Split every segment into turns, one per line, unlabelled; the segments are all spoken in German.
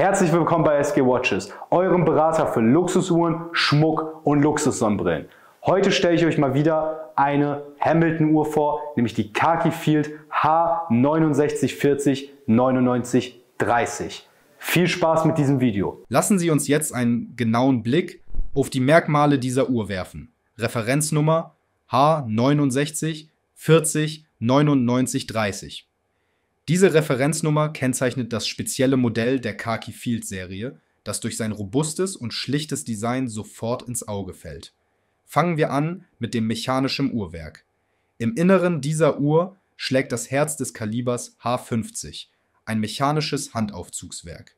Herzlich willkommen bei SG Watches, eurem Berater für Luxusuhren, Schmuck und Luxussonnenbrillen. Heute stelle ich euch mal wieder eine Hamilton-Uhr vor, nämlich die Khaki Field H6940 9930. Viel Spaß mit diesem Video. Lassen Sie uns jetzt einen genauen Blick auf die Merkmale dieser Uhr werfen. Referenznummer H69 40 diese Referenznummer kennzeichnet das spezielle Modell der Khaki Field Serie, das durch sein robustes und schlichtes Design sofort ins Auge fällt. Fangen wir an mit dem mechanischen Uhrwerk. Im Inneren dieser Uhr schlägt das Herz des Kalibers H50, ein mechanisches Handaufzugswerk.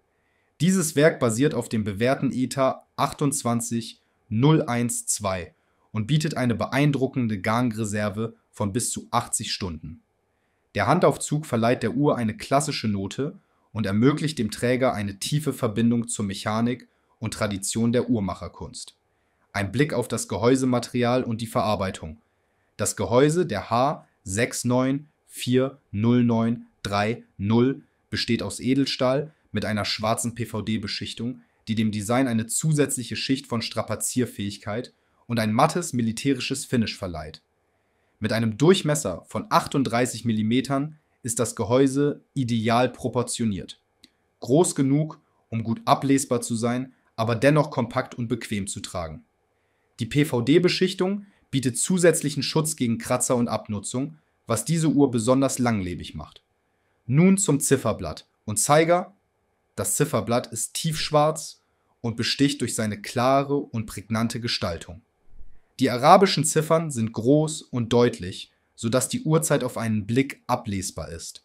Dieses Werk basiert auf dem bewährten ETA 28012 und bietet eine beeindruckende Gangreserve von bis zu 80 Stunden. Der Handaufzug verleiht der Uhr eine klassische Note und ermöglicht dem Träger eine tiefe Verbindung zur Mechanik und Tradition der Uhrmacherkunst. Ein Blick auf das Gehäusematerial und die Verarbeitung. Das Gehäuse der h 694093 besteht aus Edelstahl mit einer schwarzen PVD-Beschichtung, die dem Design eine zusätzliche Schicht von Strapazierfähigkeit und ein mattes militärisches Finish verleiht mit einem Durchmesser von 38 mm ist das Gehäuse ideal proportioniert. Groß genug, um gut ablesbar zu sein, aber dennoch kompakt und bequem zu tragen. Die PVD-Beschichtung bietet zusätzlichen Schutz gegen Kratzer und Abnutzung, was diese Uhr besonders langlebig macht. Nun zum Zifferblatt und Zeiger. Das Zifferblatt ist tiefschwarz und besticht durch seine klare und prägnante Gestaltung. Die arabischen Ziffern sind groß und deutlich, sodass die Uhrzeit auf einen Blick ablesbar ist.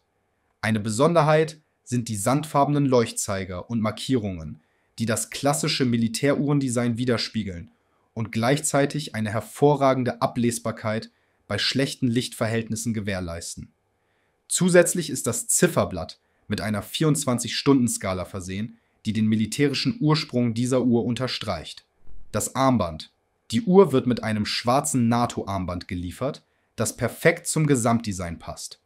Eine Besonderheit sind die sandfarbenen Leuchtzeiger und Markierungen, die das klassische Militäruhrendesign widerspiegeln und gleichzeitig eine hervorragende Ablesbarkeit bei schlechten Lichtverhältnissen gewährleisten. Zusätzlich ist das Zifferblatt mit einer 24-Stunden-Skala versehen, die den militärischen Ursprung dieser Uhr unterstreicht. Das Armband die Uhr wird mit einem schwarzen NATO-Armband geliefert, das perfekt zum Gesamtdesign passt.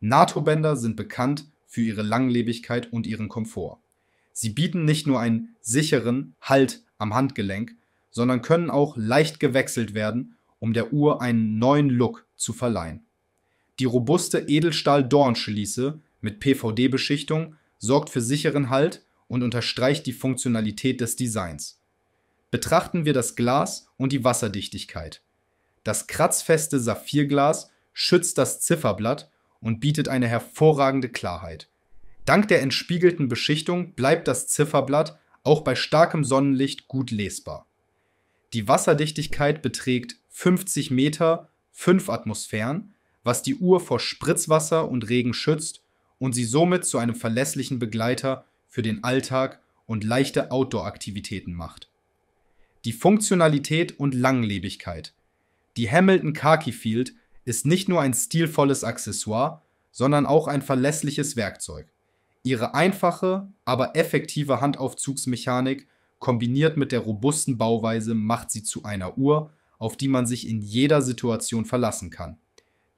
NATO-Bänder sind bekannt für ihre Langlebigkeit und ihren Komfort. Sie bieten nicht nur einen sicheren Halt am Handgelenk, sondern können auch leicht gewechselt werden, um der Uhr einen neuen Look zu verleihen. Die robuste Edelstahl-Dornschließe mit PVD-Beschichtung sorgt für sicheren Halt und unterstreicht die Funktionalität des Designs betrachten wir das Glas und die Wasserdichtigkeit. Das kratzfeste Saphirglas schützt das Zifferblatt und bietet eine hervorragende Klarheit. Dank der entspiegelten Beschichtung bleibt das Zifferblatt auch bei starkem Sonnenlicht gut lesbar. Die Wasserdichtigkeit beträgt 50 Meter, 5 Atmosphären, was die Uhr vor Spritzwasser und Regen schützt und sie somit zu einem verlässlichen Begleiter für den Alltag und leichte Outdoor-Aktivitäten macht die Funktionalität und Langlebigkeit. Die Hamilton Khaki Field ist nicht nur ein stilvolles Accessoire, sondern auch ein verlässliches Werkzeug. Ihre einfache, aber effektive Handaufzugsmechanik kombiniert mit der robusten Bauweise macht sie zu einer Uhr, auf die man sich in jeder Situation verlassen kann.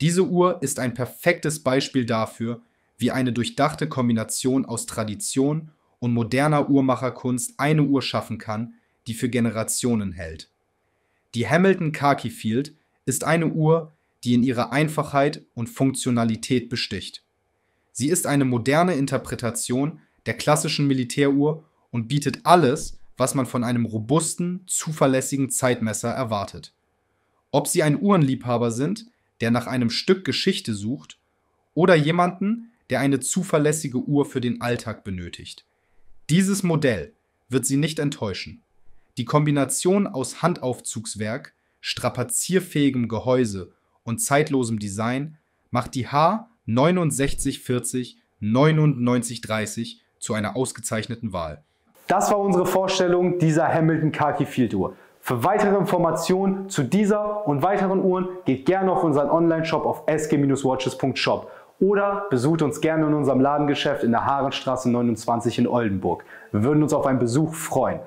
Diese Uhr ist ein perfektes Beispiel dafür, wie eine durchdachte Kombination aus Tradition und moderner Uhrmacherkunst eine Uhr schaffen kann, die für Generationen hält. Die Hamilton Khaki Field ist eine Uhr, die in ihrer Einfachheit und Funktionalität besticht. Sie ist eine moderne Interpretation der klassischen Militäruhr und bietet alles, was man von einem robusten, zuverlässigen Zeitmesser erwartet. Ob Sie ein Uhrenliebhaber sind, der nach einem Stück Geschichte sucht, oder jemanden, der eine zuverlässige Uhr für den Alltag benötigt. Dieses Modell wird Sie nicht enttäuschen. Die Kombination aus Handaufzugswerk, strapazierfähigem Gehäuse und zeitlosem Design macht die H 6940 9930 zu einer ausgezeichneten Wahl. Das war unsere Vorstellung dieser Hamilton Khaki Field Uhr. Für weitere Informationen zu dieser und weiteren Uhren geht gerne auf unseren Online-Shop auf sg-watches.shop oder besucht uns gerne in unserem Ladengeschäft in der Haarenstraße 29 in Oldenburg. Wir würden uns auf einen Besuch freuen.